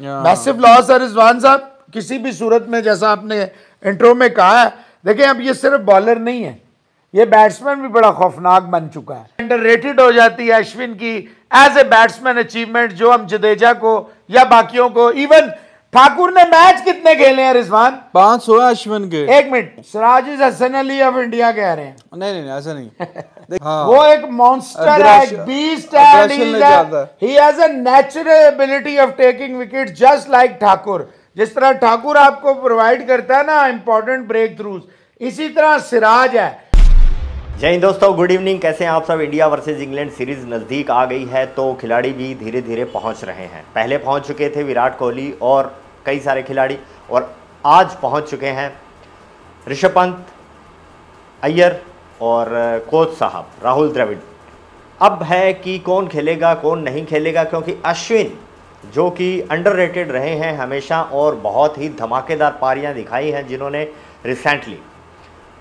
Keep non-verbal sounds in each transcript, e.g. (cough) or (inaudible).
Massive loss है रिजवान साहब किसी भी सूरत में जैसा आपने इंट्रो में कहा है देखें अब ये सिर्फ बॉलर नहीं है ये बैट्समैन भी बड़ा खौफनाक बन चुका है अंडर हो जाती है अश्विन की एज ए बैट्समैन अचीवमेंट जो हम जडेजा को या बाकियों को इवन ठाकुर ने मैच कितने खेले हैं रिजवान पांच सौ अश्विन के एक minute Siraj is Hasan Ali of India कह रहे हैं नहीं नहीं, ऐसा नहीं (laughs) हाँ। वो एक मॉन्स्टर है एक बीस्ट है he has a natural ability of taking wicket just like Thakur जिस तरह ठाकुर आपको प्रोवाइड करता है ना इंपॉर्टेंट ब्रेक थ्रूज इसी तरह सिराज है जय हिंद दोस्तों गुड इवनिंग कैसे हैं आप सब इंडिया वर्सेस इंग्लैंड सीरीज नज़दीक आ गई है तो खिलाड़ी भी धीरे धीरे पहुंच रहे हैं पहले पहुंच चुके थे विराट कोहली और कई सारे खिलाड़ी और आज पहुंच चुके हैं ऋषभ पंत अय्यर और कोच साहब राहुल द्रविड़ अब है कि कौन खेलेगा कौन नहीं खेलेगा क्योंकि अश्विन जो कि रेटेड रहे हैं हमेशा और बहुत ही धमाकेदार पारियां दिखाई हैं जिन्होंने रिसेंटली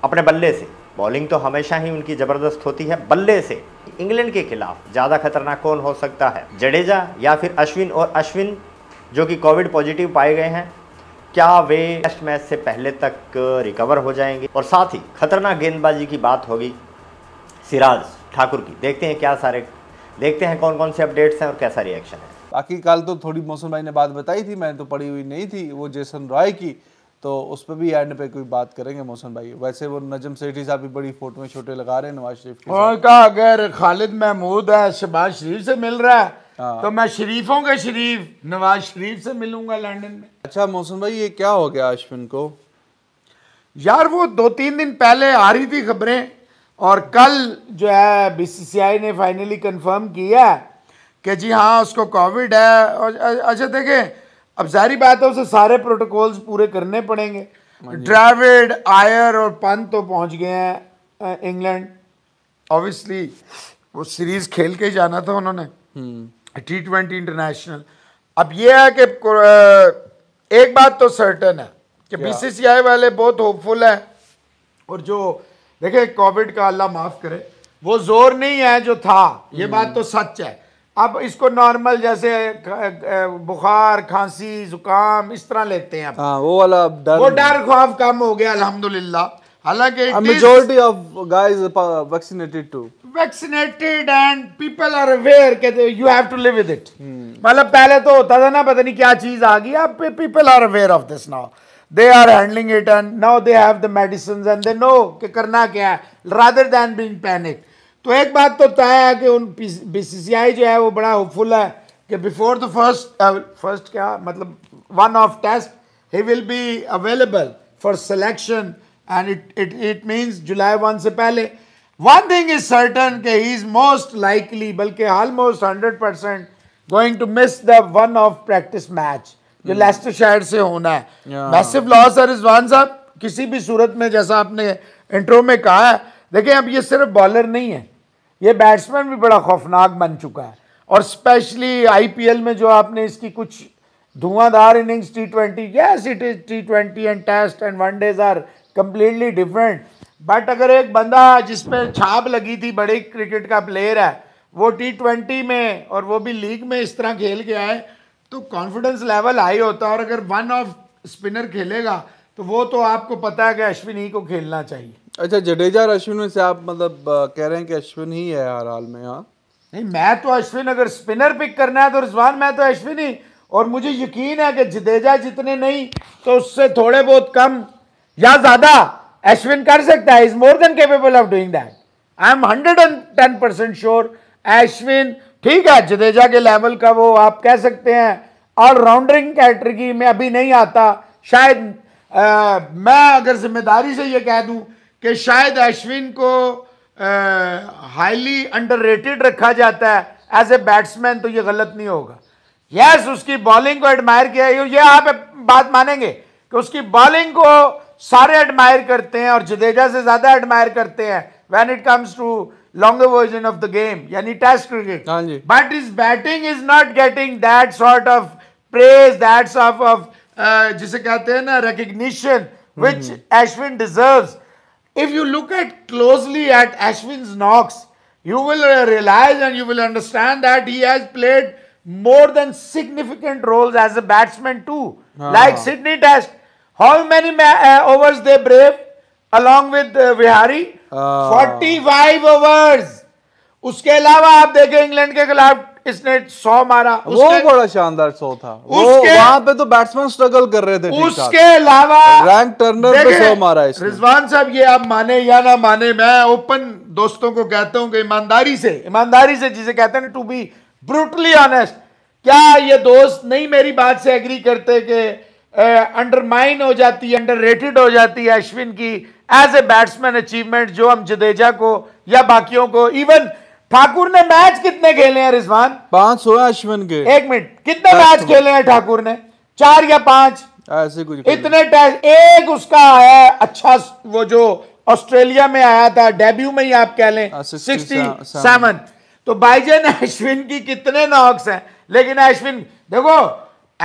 अपने बल्ले से बॉलिंग तो हमेशा ही उनकी ज़बरदस्त होती है बल्ले से इंग्लैंड के खिलाफ ज़्यादा खतरनाक कौन हो सकता है जडेजा या फिर अश्विन और अश्विन जो कि कोविड पॉजिटिव पाए गए हैं क्या वे टेस्ट मैच से पहले तक रिकवर हो जाएंगे और साथ ही खतरनाक गेंदबाजी की बात होगी सिराज ठाकुर की देखते हैं क्या सारे देखते हैं कौन कौन से अपडेट्स हैं और कैसा रिएक्शन है बाकी काल तो थोड़ी मौसम भाई ने बात बताई थी मैंने तो पढ़ी हुई नहीं थी वो जेसन रॉय की तो उस पर भी एंड पे कोई बात करेंगे मोहसन भाई वैसे वो नजम सेठी साहब भी बड़ी फोटो में छोटे लगा रहे हैं नवाज शरीफ का अगर खालिद महमूद है शहबाज शरीफ से मिल रहा है हाँ। तो मैं शरीफों के शरीफ नवाज शरीफ से मिलूंगा लंदन में अच्छा मोहसन भाई ये क्या हो गया अश्विन को यार वो दो तीन दिन पहले आ रही थी खबरें और कल जो है बीसीसीआई ने फाइनली कंफर्म किया कि जी हाँ उसको कोविड है और अच्छा देखें अब सारी बात है उसे सारे प्रोटोकॉल्स पूरे करने पड़ेंगे ड्राविड हाँ आयर और पंत तो पहुंच गए हैं इंग्लैंड ऑब्वियसली वो सीरीज खेल के जाना था उन्होंने टी ट्वेंटी इंटरनेशनल अब ये है कि एक बात तो सर्टन है कि बीसीसीआई वाले बहुत होपफुल हैं और जो देखे कोविड का अल्लाह माफ करे वो जोर नहीं है जो था ये बात तो हम्म। सच है अब इसको नॉर्मल जैसे बुखार खांसी जुकाम इस तरह लेते हैं आ, हाँ, वो वाला डर वो डर खौफ कम हो गया अल्हम्दुलिल्लाह हालांकि majority of guys vaccinated two vaccinated and people are aware कहते you have to live with it मतलब पहले तो होता था ना पता नहीं क्या चीज आ गई अब people are aware of this now they are handling it and now they have the medicine and they know कि करना क्या है रादर देन बीइंग पैनिक्ड तो एक बात तो तय है कि उन बीसीसीआई जो है वो बड़ा होपफुल है कि बिफोर द फर्स्ट फर्स्ट क्या मतलब one of test he will be available for selection and it it it means July one से पहले वन थिंग इज सर्टन के ही इज मोस्ट लाइकली बल्कि almost hundred percent going to miss the one of practice match जो Lester hmm. शायर से होना है massive loss है रिजवान साहब किसी भी सूरत में जैसा आपने इंट्रो में कहा है देखिए अब ये सिर्फ बॉलर नहीं है ये बैट्समैन भी बड़ा खौफनाक बन चुका है और स्पेशली आईपीएल में जो आपने इसकी कुछ धुआंधार innings T twenty yes it is T twenty and test and one days are completely different but अगर एक बंदा जिस पर छाप लगी थी बड़े क्रिकेट का प्लेयर है वो टी ट्वेंटी में और वो भी लीग में इस तरह खेल गया है तो कॉन्फिडेंस लेवल हाई होता है और अगर वन ऑफ स्पिनर खेलेगा तो वो तो आपको पता है कि अश्विनी को खेलना चाहिए अच्छा जडेजा और अश्विन से आप मतलब कह रहे हैं कि अश्विन ही है हर हाल में हाँ नहीं मैं तो अश्विन अगर स्पिनर पिक करना है तो रिजवान मैं तो अश्विन ही और मुझे यकीन है कि जडेजा जितने नहीं तो उससे थोड़े बहुत कम या ज्यादा अश्विन कर सकता है is more than capable of doing that I am hundred and ten percent sure Ashwin ठीक है जडेजा के लेवल का वो आप कह सकते हैं ऑलराउंडरिंग कैटेगरी में अभी नहीं आता शायद आ, मैं अगर जिम्मेदारी से ये कह दूं कि शायद अश्विन को हाईली अंडर रखा जाता है एज ए बैट्समैन तो ये गलत नहीं होगा यस yes, उसकी बॉलिंग को एडमायर किया ये आप बात मानेंगे कि उसकी बॉलिंग को सारे एडमायर करते हैं और जडेजा से ज़्यादा एडमायर करते हैं when it comes to longer version of the game यानी test cricket but his batting is not getting that sort of praise that of of जिसे कहते हैं ना recognition which Ashwin deserves If you look at closely at Ashwin's knocks, you will realize and you will understand that he has played more than significant roles as a batsman too. Ah. Like Sydney Test. How many uh, overs they brave along with uh, Vihari? Ah. 45 overs. उसके अलावा आप देखें England के खिलाफ इसने सौ मारा वो बड़ा शानदार सौ था उसके वहां पे तो बैट्समैन स्ट्रगल कर रहे थे उसके अलावा रैंक टर्नर पे सौ मारा इसने रिजवान साहब ये आप माने या ना माने मैं ओपन दोस्तों को कहता हूं कि ईमानदारी से ईमानदारी से जिसे कहते हैं टू बी ब्रूटली ऑनेस्ट क्या ये दोस्त नहीं मेरी बात से एग्री करते कि अंडरमाइन हो जाती है अंडर रेटेड हो जाती है अश्विन की एज ए बैट्समैन अचीवमेंट जो हम जडेजा को या बाकियों को इवन ठाकुर ने मैच कितने खेले हैं रिजवान पांच सौ अश्विन के एक मिनट कितने मैच खेले हैं ठाकुर ने चार या पांच ऐसे कुछ इतने टेस्ट एक उसका आया अच्छा वो जो ऑस्ट्रेलिया में आया था डेब्यू में ही आप कह लें सिक्सटी हाँ, सेवन तो बाईजन अश्विन की कितने नॉक्स हैं लेकिन अश्विन देखो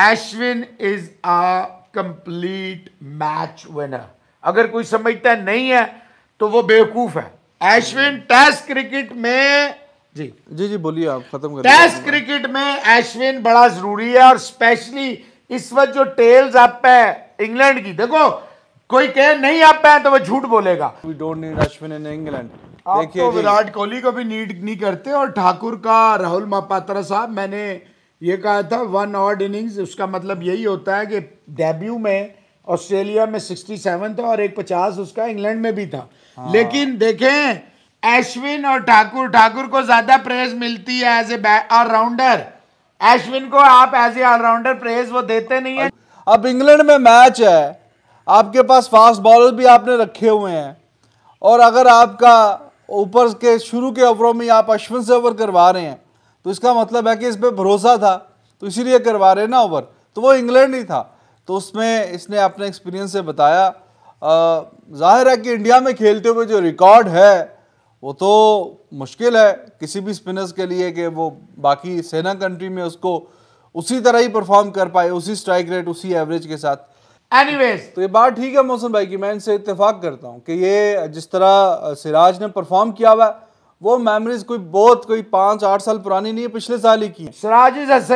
Ashwin is a complete match winner अगर कोई समझता है नहीं है तो वो बेवकूफ है अश्विन टेस्ट क्रिकेट में जी जी जी बोलिए आप खत्म कर टेस्ट क्रिकेट में अश्विन बड़ा जरूरी है और स्पेशली इस वक्त जो टेल्स आप है इंग्लैंड की देखो कोई कहे नहीं आप है तो वो झूठ बोलेगा we don't need Ashwin in England देखिए तो विराट कोहली को भी नीड नहीं करते और ठाकुर का राहुल मापात्रा साहब मैंने ये कहा था वन ऑड इनिंग्स उसका मतलब यही होता है कि डेब्यू में ऑस्ट्रेलिया में सिक्सटी सेवन था और एक पचास उसका इंग्लैंड में भी था हाँ। लेकिन देखें एशविन और ठाकुर ठाकुर को ज्यादा प्रेज मिलती है एज ए ऑलराउंडर एशविन को आप एज ए ऑलराउंडर प्रेज वो देते नहीं है अब इंग्लैंड में मैच है आपके पास फास्ट बॉलर भी आपने रखे हुए हैं और अगर आपका ऊपर के शुरू के ओवरों में आप अश्विन से ओवर करवा रहे हैं तो इसका मतलब है कि इस पर भरोसा था तो इसीलिए करवा रहे हैं ना ओवर तो वो इंग्लैंड ही था तो उसमें इसने अपने एक्सपीरियंस से बताया ज़ाहिर है कि इंडिया में खेलते हुए जो रिकॉर्ड है वो तो मुश्किल है किसी भी स्पिनर्स के लिए कि वो बाकी सेना कंट्री में उसको उसी तरह ही परफॉर्म कर पाए उसी स्ट्राइक रेट उसी एवरेज के साथ एनीवेज तो ये बात ठीक है मौसम भाई की मैं इनसे इतफाक़ करता हूँ कि ये जिस तरह सिराज ने परफॉर्म किया हुआ वो मेमोरीज कोई बहुत कोई पाँच आठ साल पुरानी नहीं है पिछले साल ही की Siraj is of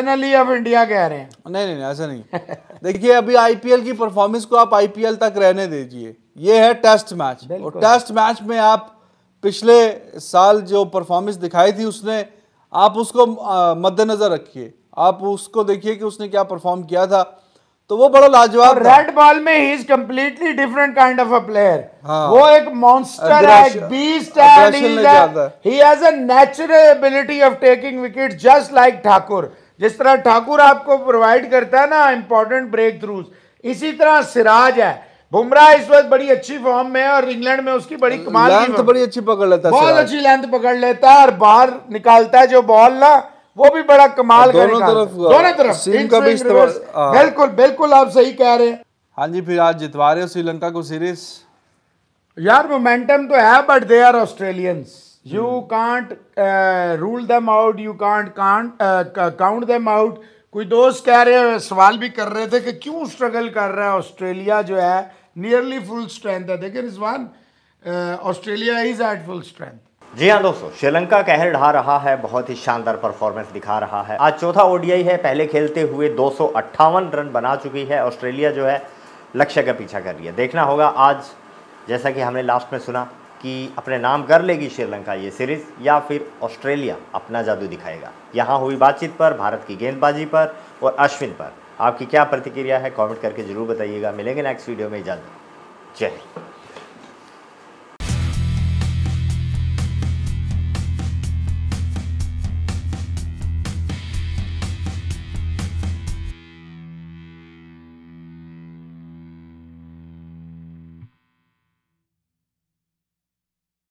India e कह रहे हैं नहीं नहीं ऐसा नहीं (laughs) देखिए अभी आईपीएल की परफॉर्मेंस को आप आईपीएल तक रहने दीजिए ये है टेस्ट मैच और टेस्ट मैच में आप पिछले साल जो परफॉर्मेंस दिखाई थी उसने आप उसको मद्देनजर रखिए आप उसको देखिए कि उसने क्या परफॉर्म किया था तो वो बड़ा लाजवाब रेड बॉल में he is completely different kind of a player वो एक मॉन्स्टर है एक बीस्ट है he has a natural ability of taking wicket just like Thakur जिस तरह ठाकुर आपको प्रोवाइड करता है ना इंपॉर्टेंट ब्रेक थ्रूज इसी तरह सिराज है बुमराह इस वक्त बड़ी अच्छी फॉर्म में है और इंग्लैंड में उसकी बड़ी कमाल लेंथ बड़ी अच्छी पकड़ लेता है बहुत अच्छी लेंथ पकड़ लेता है और बाहर निकालता है जो बॉल ना वो भी बड़ा कमाल uh, दोनों तरफ दोनों तरफ uh, बिल्कुल बिल्कुल आप सही कह रहे हैं हाँ जी फिर आज जितवा रहे हो श्रीलंका को सीरीज यार मोमेंटम तो है but they are Australians you can't rule them out you can't can't count them out कोई दोस्त कह रहे सवाल भी कर रहे थे कि क्यों स्ट्रगल कर रहा है ऑस्ट्रेलिया जो है नियरली फुल स्ट्रेंथ है देखिए Rizwan uh, Australia is at full strength जी हाँ दोस्तों श्रीलंका कहर ढा रहा है बहुत ही शानदार परफॉर्मेंस दिखा रहा है आज चौथा ओडीआई है पहले खेलते हुए दो रन बना चुकी है ऑस्ट्रेलिया जो है लक्ष्य का पीछा कर रही है देखना होगा आज जैसा कि हमने लास्ट में सुना कि अपने नाम कर लेगी श्रीलंका ये सीरीज या फिर ऑस्ट्रेलिया अपना जादू दिखाएगा यहाँ हुई बातचीत पर भारत की गेंदबाजी पर और अश्विन पर आपकी क्या प्रतिक्रिया है कमेंट करके जरूर बताइएगा मिलेंगे नेक्स्ट वीडियो में इजाज़त जय हिंद